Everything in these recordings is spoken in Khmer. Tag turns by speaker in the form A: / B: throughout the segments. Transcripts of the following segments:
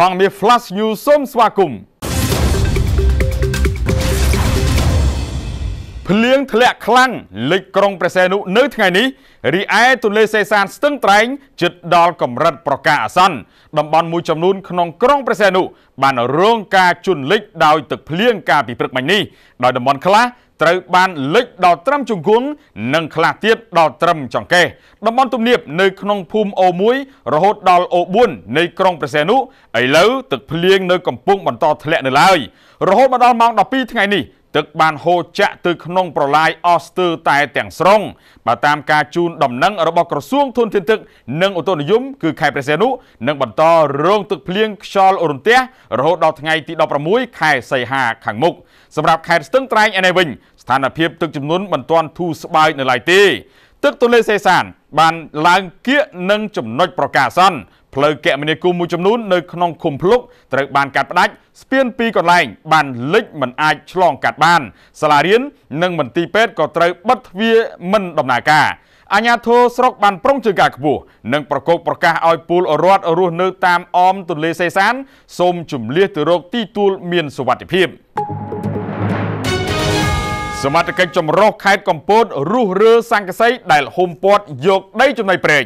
A: ហងមាស Flash News សូមស្វាគមន៍ភ្លៀងធ្លាក់ខ្លាំងលិចក្រុងព្រះសីហនុនៅថ្ងៃនេះរីឯទន្លេសេសានស្ទឹងត្រែង ជិតដល់កម្រិតប្រកាសអាសន្នតំបន់មួយចំនួនក្នុងក្រុងព្រះសីហនុបានរងការជន់លិចដោយទឹកភ្លៀងកាលពីព្រឹកមិញនេះដោយតំបន់ខ្លះត្រូវបានលិចដល់ត្រឹមជង្គង់និងខ្លះទៀតដល់ត្រឹមចង្កេះតំបន់ទំនាបនៅក្នុងភូមិអូ1រហូតដល់អូ4នៃក្រុងព្រះសីហនុឥឡូវទឹកភ្លៀងនៅកំពុងបន្តធ្លាក់នៅឡើយរហូតមកដល់ម៉ោង12ថ្ងៃនេះទឹកបានហូរចាក់ទៅក្នុងប្រឡាយអស់ស្ទើរតែទាំងស្រុងបើតាមការជូនដំណឹងរបស់ក្រសួងធនធានទឹកនិងឧតុនិយមគឺខេត្តព្រះសីហនុនឹងបន្តរងទឹកភ្លៀងខ្យល់រន្ទះរហូតដល់ថ្ងៃទី16ខែសីហាខាងមុខសម្រាប់ខេត្តស្ទឹងត្រែងឯនេះវិញស្ថានភាពទឹកចំនួនមិនទាន់ធូរស្បើយនៅឡើយទេ ទឹកទន្លេសេសានបានឡើងគៀកនឹងចំណុចប្រកាសន្នផ្លូវគមនាគមន៍មួយចំនួននៅក្នុងឃុំភ្លុកត្រូវបានកាត់ផ្តាច់ស្ពានពីរកន្លែងបានលិចមិនអាចឆ្លងកាត់បានសាលារៀននិងមន្ទីរពេទ្យក៏ត្រូវបិទទ្វារមិនដំណើរការអាញាធរស្រុកបានប្រុងជើងការខ្ពស់និងប្រកោកប្រកាសឲ្យពលរដ្ឋរស់នៅតាមអមទន្លេសេសានសូមជំលះទៅរកទីទួលមានសុវត្ថិភាព។សមាជិកចម្រុះខេត្តកំពតរុះរើសង្កសីដែលហុំព័ទ្ធយកដីចំណីព្រែក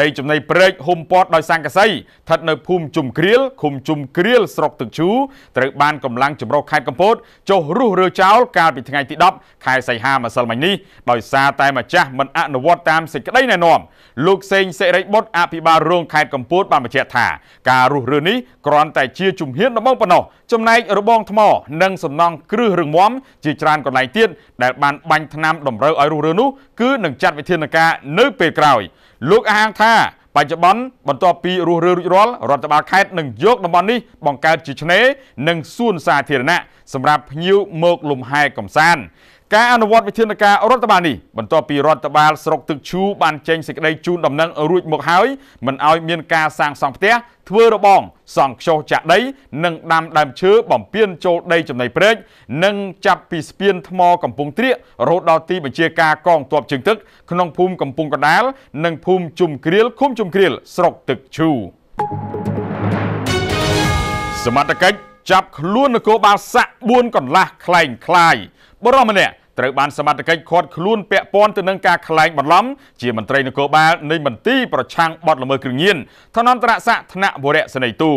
A: ដីចំណីព្រែកហ៊ុំព័ទ្ធដោយសង្កសីស្ថិតនៅភូមិជុំគ្រៀលឃុំជុំគ្រៀលស្រុកទឹកជូ ត្រូវបានកម្លាំងចម្រុះខេត្តកំពតចុះរុះរើចោលកាលពីថ្ងៃទី10ខែសីហាម្សិលមិញនេះដោយសារតែម្ចាស់មិនអនុវត្តតាមសេចក្តីណែនាំ លោកសេងសេរីបុតអភិបាលរងខេត្តកំពតបានបញ្ជាក់ថាការរុះរើនេះគ្រាន់តែជាជំហានដំបូងប៉ុណ្ណោះចំណែករបងថ្ម និងសំណង់គ្រឹះរឹងមាំជាច្រើនកន្លែងទៀតដែលបានបាញ់ថ្នាំតម្រូវឲ្យរុះរើនោះគឺនឹងចាត់វិធានការនៅពេលក្រោយ។លោកអាងថា បច្ចុប្បន្នបន្ទាប់ពីរស់រើរួចរាល់រដ្ឋបាលខេត្តនឹងយកតំបន់នេះបង្កើតជាឆ្នេរនិងសួនសាធារណៈសម្រាប់ភ្ញៀវមកលំហែកំសាន្តការអនុវត្តវិធានការរដ្ឋបាលនេះបន្ទាប់ពីរដ្ឋបាលស្រុកទឹកឈូបានចេញសេចក្តីជូនដំណឹងរួចមកហើយមិនឲ្យមានការសាងសង់ផ្ទះធ្វើរបងសង់ខ្យោចាក់ដីនិងដាំដើមឈើបំពេញចូលដី ចំណីព្រែកនិងចាប់ពីស្ពានថ្មកំពង់ត្រៀករហូតដល់ទីបញ្ជាការកងទ័ពជើងទឹក ក្នុងភូមិកំពង់កណ្ដាល និងភូមិជុំគ្រៀលឃុំជុំគ្រៀលស្រុកទឹកឈូសមត្ថកិច្ចចាប់ខ្លួននគរបាលសាក់4កន្លះខ្លែងខ្លាយបុរសម្នាក់ត្រូវបានសមត្ថកិច្ចឃាត់ខ្លួនពាក់ព័ន្ធទៅនឹងការក្លែងបន្លំ ជា មន្ត្រីនគរបាលនៃមន្ទីរប្រឆាំងបទល្មើសគ្រឿងញៀនឋានន្តរស័ក្តិថ្នាក់វរៈសេនីយទូ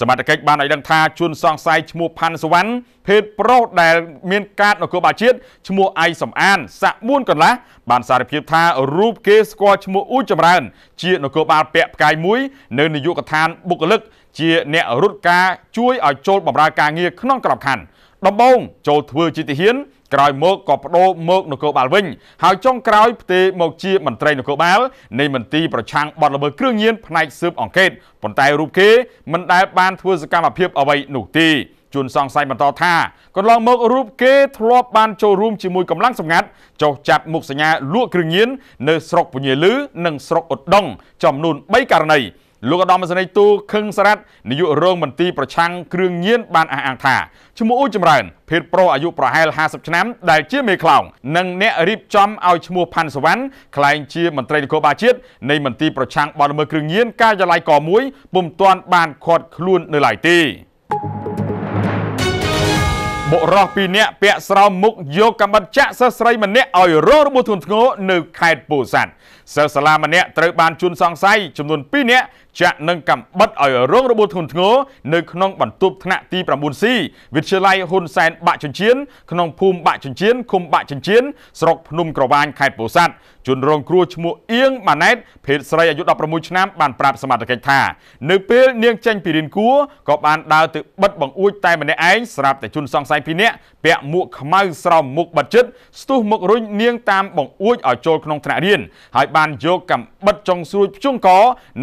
A: សមត្ថកិច្ចបានឲ្យដឹងថាជួនសង្ស័យឈ្មោះផាន់សវណ្ណភេទប្រុសដែល មានកាតនគរបាលជាតិឈ្មោះឯកសំអានសាក់មួនកន្លះបានសារភាពថារូបគេស្គាល់ឈ្មោះអ៊ូចម្រើន ជានគរបាលពាក់ផ្កាយមួយនៅនាយកដ្ឋានបុគ្គលិកជា អ្នករត់ការជួយឲ្យចូលបម្រើការងារក្នុងក្របខ័ណ្ឌដំបូងចូលធ្វើជាទាហានក្រោយមកក៏បដូរមកនគរបាលវិញហើយចុងក្រោយផ្ទេរមកជាមន្ត្រីនគរបាលនៃមន្ទីរប្រឆាំងបទល្មើសគ្រឿងញៀនផ្នែកស៊ើបអង្កេតប៉ុន្តែរូបគេមិនដែលបានធ្វើសកម្មភាពអ្វីនោះទេជួនសង្ស័យបន្តថាកន្លងមករូបគេ ធ្លាប់បានចូលរួមជាមួយកម្លាំងសម្ងាត់ចោះចាប់មុខសញ្ញាលក់គ្រឿងញៀននៅស្រុកពញាលឺនិងស្រុកឧដុង្គចំនួន3ករណីលោកឧត្តមសេនីយ៍ទូខឹងសារ៉ាត់នាយករងមន្ទីរប្រឆាំងគ្រឿងញៀនបានអះអាងថាឈ្មោះអ៊ូចម្រើនភេទប្រុសអាយុប្រហែល50ឆ្នាំដែលជាមេខ្លោងនិងអ្នករៀបចំឲ្យឈ្មោះផាន់សវណ្ណក្លែងជាមន្ត្រីនគរបាលជាតិនៃមន្ទីរប្រឆាំងបទល្មើសគ្រឿងញៀនការិយាល័យក1ពុំទាន់បានឃាត់ខ្លួននៅឡើយទេបុរសពីរនាក់ពាក់ស្រោមមុខយកកាំបិតចាក់សិស្សស្រីម្នាក់ឲ្យរងរបួសធ្ងន់ធ្ងរនៅខេត្តពោធិ៍សាត់សិស្សសាលាម្នាក់ត្រូវបានជួនសង្ស័យចំនួន2នាក់ចាក់នឹងកំបិតឲ្យរងរបួសធ្ងន់ធ្ងរនៅក្នុងបន្ទប់ថ្នាក់ទី 9C វិទ្យាល័យហ៊ុនសែនបាក់ចិញ្ចៀនក្នុងភូមិបាក់ចិញ្ចៀនឃុំបាក់ចិញ្ចៀនស្រុកភ្នំក្រវាញខេត្តពោធិ៍សាត់ជនរងគ្រោះឈ្មោះអៀងម៉ាណែតភេទស្រីអាយុ16ឆ្នាំបានប្រាប់សមត្ថកិច្ចថានៅពេលនាងចេញពីរៀនគួរក៏បានដើរទៅបិទបង្អួចតែម្នាក់ឯងស្រាប់តែជនសង្ស័យពីរនាក់ពាក់មួកខ្មៅស្រោមមុខបិទជិតស្ទុះមុខរុញនាងតាមបង្អួចឲ្យចូលក្នុងថ្នាក់រៀនហើយបានបានយកកំបិតចុងស្រួយភ្ជង់ក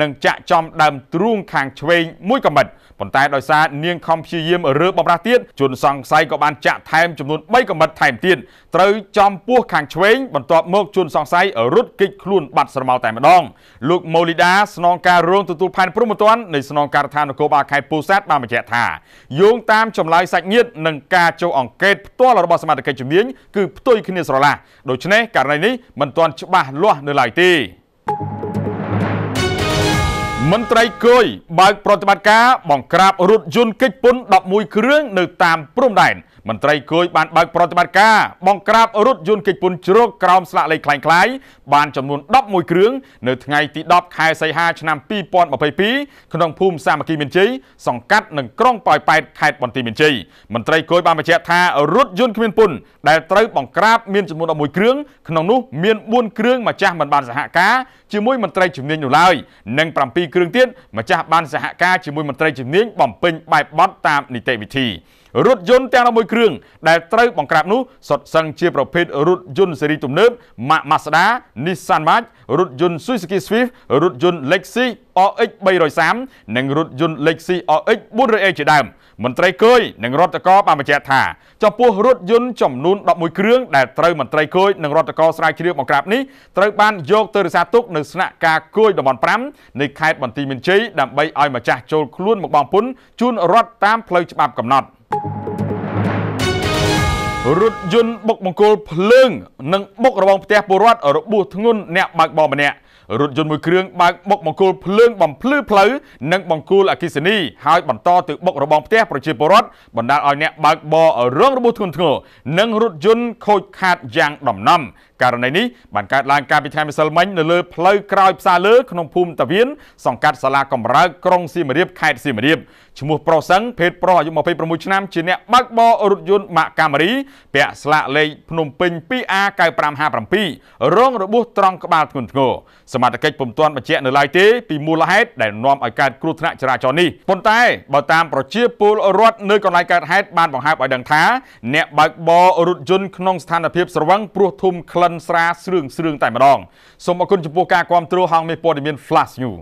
A: និងចាក់ចំដើមទ្រូងខាងឆ្វេងមួយកំបិតប៉ុន្តែដោយសារនាងខំព្យាយាមរើបម្រាស់ទៀតជនសង្ស័យក៏បានចាក់ថែមចំនួន3កំបិតថែមទៀតត្រូវចំពោះខាងឆ្វេងបន្ទាប់មកជនសង្ស័យរត់គេចខ្លួនបាត់ស្រមោលតែម្ដងលោកម៉ូលីដាស្នងការរងទទួលផែនព្រំប្រទាននៃស្នងការដ្ឋាននគរបាលខេត្តពោធិ៍សាត់បានបញ្ជាក់ថាយោងតាមចម្លើយសាច់ញាតិនិងការចុះអង្កេតផ្ទាល់របស់សមាជិកជំនាញគឺផ្ទុយគ្នាស្រឡះដូច្នេះករណីនេះមិនទាន់ច្បាស់លាស់នៅឡើយទេ Ei! មន្ត្រីគយបើកប្រតិបត្តិការបង្ក្រាបរថយន្តកិច្ចពន្ធ11គ្រឿងនៅតាមព្រំដែនមន្ត្រីគយបានបើកប្រតិបត្តិការបង្ក្រាបរថយន្តកិច្ចពន្ធជ្រកក្រោមស្លាកលេខคล้ายៗបានចំនួន11គ្រឿងនៅថ្ងៃទី10ខែសីហាឆ្នាំ2022ក្នុងភូមិសាមគ្គីមានជ័យសង្កាត់នឹងក្រុងប៉ោយប៉ែតខេត្ត បន្ទាយមានជ័យមន្ត្រីគយបានបញ្ជាក់ថារថយន្តគ្មានពន្ធដែលត្រូវបង្ក្រាបមានចំនួន11គ្រឿងក្នុងនោះមាន4គ្រឿងម្ចាស់មិនបានសហការជាមួយមន្ត្រីជំនាញនោះឡើយនិង7គ្រឿងទៀតម្ចាស់បានសហការជាមួយមន្ត្រីជំនាញបំពេញបែបបទតាមនីតិវិធីរថយន្តទាំង11គ្រឿងដែលត្រូវបង្ក្រាបនោះសុទ្ធសឹងជាប្រភេទរថយន្តស៊េរី ទំនើប Mac Mazda Nissan March រថយន្ត Suzuki Swift រថយន្ត Lexus RX 330និងរថយន្ត Lexus RX 400A ជាដើមមន្ត្រីគយនិងរដ្ឋកោបានបញ្ជាក់ថាចំពោះរថយន្តចំនួន11គ្រឿងដែលត្រូវមន្ត្រីគយនិងរដ្ឋកោស្រាវជ្រាវបង្ក្រាបនេះត្រូវបានយកទៅរក្សាទុកនៅស្នាក់ការគយតំបន់5នៃខេត្តបន្ទាយមានជ័យដើម្បីឲ្យម្ចាស់ចូលខ្លួនមកបងពុនជូនរដ្ឋតាមផ្លូវច្បាប់កំណត់រថយន្តបុកបង្គោលភ្លើងនិងបុករបងផ្ទះពលរដ្ឋរបួសធ្ងន់អ្នកបើកបរម្នាក់រថយន្តមួយគ្រឿងបើកបុកបង្គោលភ្លើងបំភ្លឺផ្លូវនិងបង្គោលអគិសនីហើយបន្តទៅបុករបងផ្ទះប្រជាពលរដ្ឋបណ្ដាលឲ្យអ្នកបើកបររងរបួសធ្ងន់ធ្ងរនិងរថយន្តខូចខាតយ៉ាង ដំណំករណីនេះបានកើតឡើងកាលពីថ្ងៃម្សិលមិញនៅលើផ្លូវក្រោយផ្សារលើក្នុងភូមិតាវៀនសង្កាត់សាលាកំរើកក្រុងសៀមរាបខេត្តសៀមរាបឈ្មោះប្រុសសឹងភេទប្រុសអាយុ26ឆ្នាំជាអ្នកបើកបររថយន្តម៉ាកកាមេរីពាក់ស្លាកលេខភ្នំពេញ 2A9557 រងរបួសត្រង់ក្បាលធ្ងន់ធ្ងរសមត្ថកិច្ចពុំទាន់បញ្ជាក់នៅឡើយទេពីមូលហេតុដែលនាំឲ្យកើតគ្រោះថ្នាក់ចរាចរណ៍នេះប៉ុន្តែបើតាមប្រជាពលរដ្ឋនៅកន្លែងកើតហេតុបានបង្ហើបឲ្យដឹងថាអ្នកបើកបររថយន្តក្នុងស្ថានភាពស្រវឹងព្រោះធុំក្លក្លិនស្រាស្រឿងស្រឿងតែម្ដងសូមអរគុណចំពោះការគ្រប់គ្រងហងមេព័ត៌មាន Flash News